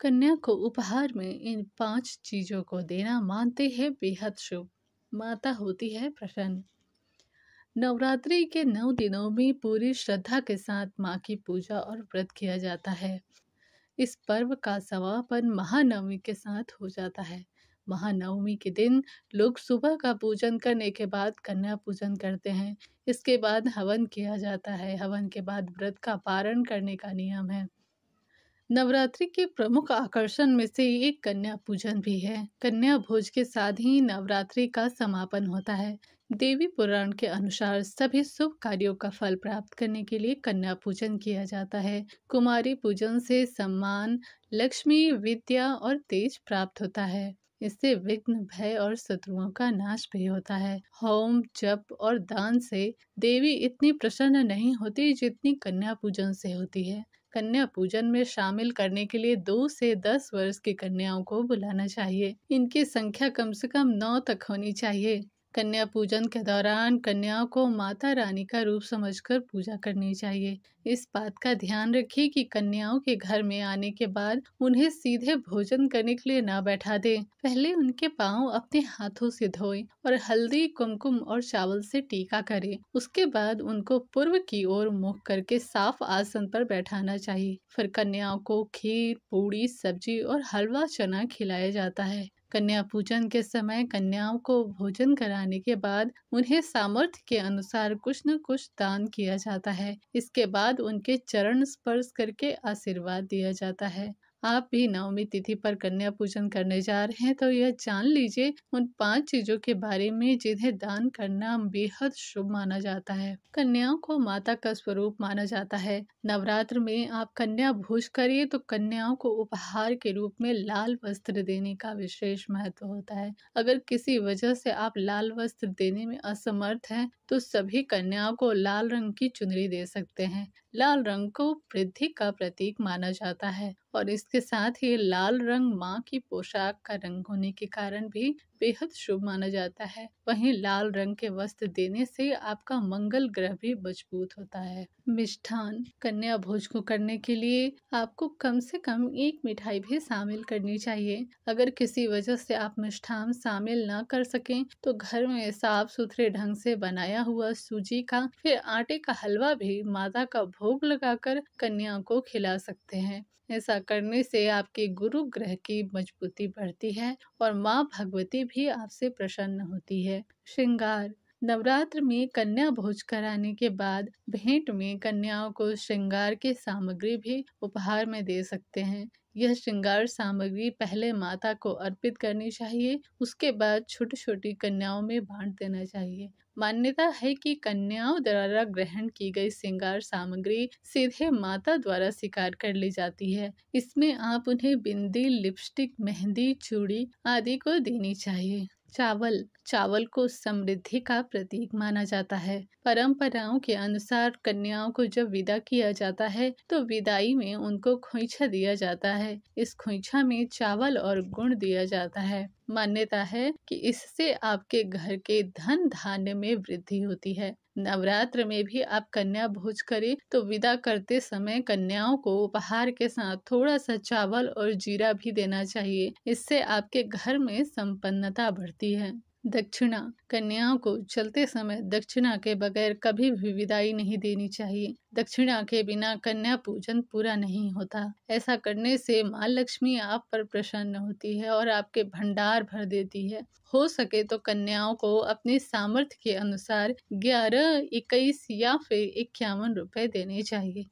कन्या को उपहार में इन पांच चीजों को देना मानते हैं बेहद शुभ माता होती है प्रसन्न नवरात्रि के नौ दिनों में पूरी श्रद्धा के साथ माँ की पूजा और व्रत किया जाता है इस पर्व का समापन महानवमी के साथ हो जाता है महानवमी के दिन लोग सुबह का पूजन करने के बाद कन्या पूजन करते हैं इसके बाद हवन किया जाता है हवन के बाद व्रत का पारण करने का नियम है नवरात्रि के प्रमुख आकर्षण में से एक कन्या पूजन भी है कन्या भोज के साथ ही नवरात्रि का समापन होता है देवी पुराण के अनुसार सभी शुभ कार्यों का फल प्राप्त करने के लिए कन्या पूजन किया जाता है कुमारी पूजन से सम्मान लक्ष्मी विद्या और तेज प्राप्त होता है इससे विघ्न भय और शत्रुओं का नाश भी होता है होम जप और दान से देवी इतनी प्रसन्न नहीं होती जितनी कन्या पूजन से होती है कन्या पूजन में शामिल करने के लिए दो से दस वर्ष की कन्याओं को बुलाना चाहिए इनकी संख्या कम से कम नौ तक होनी चाहिए कन्या पूजन के दौरान कन्याओं को माता रानी का रूप समझकर पूजा करनी चाहिए इस बात का ध्यान रखें कि कन्याओं के घर में आने के बाद उन्हें सीधे भोजन करने के लिए ना बैठा दें पहले उनके पांव अपने हाथों से धोएं और हल्दी कुमकुम और चावल से टीका करें उसके बाद उनको पूर्व की ओर मुख करके साफ आसन पर बैठाना चाहिए फिर कन्याओं को खीर पूड़ी सब्जी और हलवा चना खिलाया जाता है कन्या पूजन के समय कन्याओं को भोजन कराने के बाद उन्हें सामर्थ्य के अनुसार कुछ न कुछ दान किया जाता है इसके बाद उनके चरण स्पर्श करके आशीर्वाद दिया जाता है आप भी नवमी तिथि पर कन्या पूजन करने जा रहे हैं तो यह जान लीजिए उन पांच चीजों के बारे में जिन्हें दान करना बेहद शुभ माना जाता है कन्याओं को माता का स्वरूप माना जाता है नवरात्र में आप कन्या भोज करिए तो कन्याओं को उपहार के रूप में लाल वस्त्र देने का विशेष महत्व होता है अगर किसी वजह से आप लाल वस्त्र देने में असमर्थ है तो सभी कन्याओं को लाल रंग की चुनरी दे सकते हैं लाल रंग को वृद्धि का प्रतीक माना जाता है और इसके साथ ही लाल रंग माँ की पोशाक का रंग होने के कारण भी बेहद शुभ माना जाता है वहीं लाल रंग के वस्त्र देने से आपका मंगल ग्रह भी मजबूत होता है मिष्ठान कन्या भोज को करने के लिए आपको कम से कम एक मिठाई भी शामिल करनी चाहिए अगर किसी वजह से आप मिष्ठान शामिल ना कर सकें तो घर में साफ सुथरे ढंग से बनाया हुआ सूजी का फिर आटे का हलवा भी माता का भोग लगाकर कन्या को खिला सकते हैं ऐसा करने से आपके गुरु ग्रह की मजबूती बढ़ती है और माँ भगवती भी आपसे प्रसन्न होती है श्रृंगार नवरात्र में कन्या भोज कराने के बाद भेंट में कन्याओं को श्रृंगार के सामग्री भी उपहार में दे सकते हैं यह श्रृंगार सामग्री पहले माता को अर्पित करनी चाहिए उसके बाद छोटी छोटी कन्याओं में बांट देना चाहिए मान्यता है कि कन्याओं द्वारा ग्रहण की गई श्रृंगार सामग्री सीधे माता द्वारा स्वीकार कर ली जाती है इसमें आप उन्हें बिंदी लिपस्टिक मेहंदी चूड़ी आदि को देनी चाहिए चावल चावल को समृद्धि का प्रतीक माना जाता है परंपराओं के अनुसार कन्याओं को जब विदा किया जाता है तो विदाई में उनको खोइछा दिया जाता है इस खोइछा में चावल और गुण दिया जाता है मान्यता है कि इससे आपके घर के धन धान्य में वृद्धि होती है नवरात्र में भी आप कन्या भोज करें तो विदा करते समय कन्याओं को उपहार के साथ थोड़ा सा चावल और जीरा भी देना चाहिए इससे आपके घर में संपन्नता बढ़ती है दक्षिणा कन्याओं को चलते समय दक्षिणा के बगैर कभी भी विदाई नहीं देनी चाहिए दक्षिणा के बिना कन्या पूजन पूरा नहीं होता ऐसा करने से माँ लक्ष्मी आप पर प्रसन्न होती है और आपके भंडार भर देती है हो सके तो कन्याओं को अपने सामर्थ्य के अनुसार ग्यारह इक्कीस या फिर इक्यावन रुपए देने चाहिए